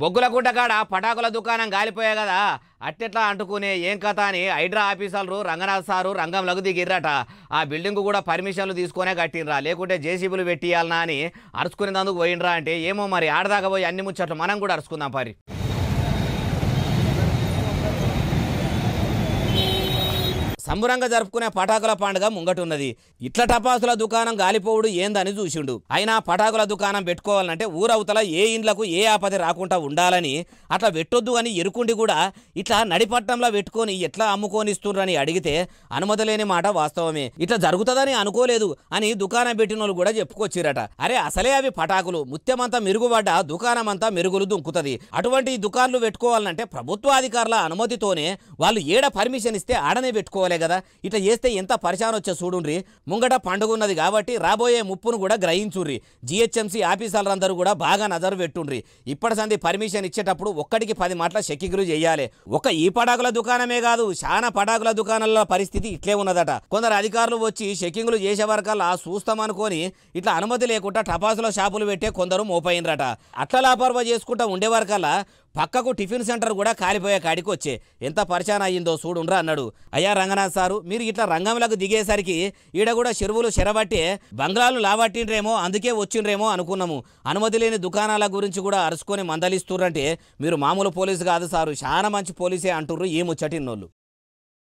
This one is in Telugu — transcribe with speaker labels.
Speaker 1: బొగ్గులగుడ్డకాడ పటాకుల దుకాణం గాలిపోయా కదా అట్టెట్లా అంటుకునే ఏం కథ అని హైడ్రా ఆఫీసర్లు రంగనాథ్ సారు రంగంలోకి దిగిర్రట ఆ బిల్డింగ్ కూడా పర్మిషన్లు తీసుకునే కట్టినరా లేకుంటే జేసీబీలు పెట్టియాలనా అని అరుచుకునేందుకు పోయినరా అంటే ఏమో మరి ఆడదాకా పోయి అన్ని ముచ్చట్లు మనం కూడా అరుచుకుందాం పరి సంబురంగా జరుపుకునే పటాకుల పండుగ ముంగటున్నది ఇట్ల టపాసుల దుకాణం గాలిపోవుడు ఏందని చూసిండు అయినా పటాకుల దుకాణం పెట్టుకోవాలంటే ఊరవతల ఏ ఇండ్లకు ఏ ఆపతి రాకుండా ఉండాలని అట్లా పెట్టొద్దు అని ఎరుకుండి కూడా ఇట్లా నడిపట్నంలో పెట్టుకొని ఎట్లా అమ్ముకోనిస్తుండ్రని అడిగితే అనుమతి లేని మాట వాస్తవమే ఇట్లా జరుగుతుందని అనుకోలేదు అని దుకాణం పెట్టిన వాళ్ళు కూడా చెప్పుకొచ్చిరట అరే అసలే అవి పటాకులు ముత్యమంతా మెరుగుపడ్డ దుకాణం అంతా మెరుగులు దుంకుతుంది అటువంటి దుకాణాలు పెట్టుకోవాలంటే ప్రభుత్వాధికారుల అనుమతితోనే వాళ్ళు ఏడ పర్మిషన్ ఇస్తే ఆడనే పెట్టుకోవాలి కదా ఇట్లా చేస్తే ఎంత పరిచయం వచ్చే చూడుండ్రి ముంగట పండుగ ఉన్నది కాబట్టి రాబోయే ముప్పును కూడా గ్రహించుర్రి జిహెచ్ఎంసీ ఆఫీసర్లందరూ కూడా బాగా నజరు పెట్టుండ్రి ఇప్పటి సంది పర్మిషన్ ఇచ్చేటప్పుడు ఒక్కడికి పది మాటల శకిగురు చేయాలి ఒక ఈ పటాకుల దుకాణమే కాదు చాలా పటాకుల దుకాణాల పరిస్థితి ఇట్లే ఉన్నదట కొందరు అధికారులు వచ్చి చెకింగ్లు చేసే చూస్తాం అనుకోని ఇట్లా అనుమతి లేకుండా టపాసుల షాపులు పెట్టే కొందరు మోపైనరట అట్లా లాపర్వ చేసుకుంటా ఉండే ఉండేవారికల్లా పక్కకు టిఫిన్ సెంటర్ కూడా కాలిపోయే కాడికి వచ్చే ఎంత పరిచయం అయ్యిందో చూడుండ్రా అన్నాడు అయ్యా రంగనాథ్ సారు మీరు ఇట్లా రంగంలోకి దిగేసరికి ఈడ కూడా చెరువులు చెరబట్టే బంగ్లాలు లాబట్టిండ్రేమో అందుకే వచ్చిండ్రేమో అనుకున్నాము అనుమతి లేని దుకాణాల గురించి కూడా అరుచుకొని మందలిస్తుర్రంటే మీరు మామూలు పోలీసు కాదు సారు చాలా మంచి పోలీసే అంటుర్రు ఈ ముచ్చటిన్నోళ్ళు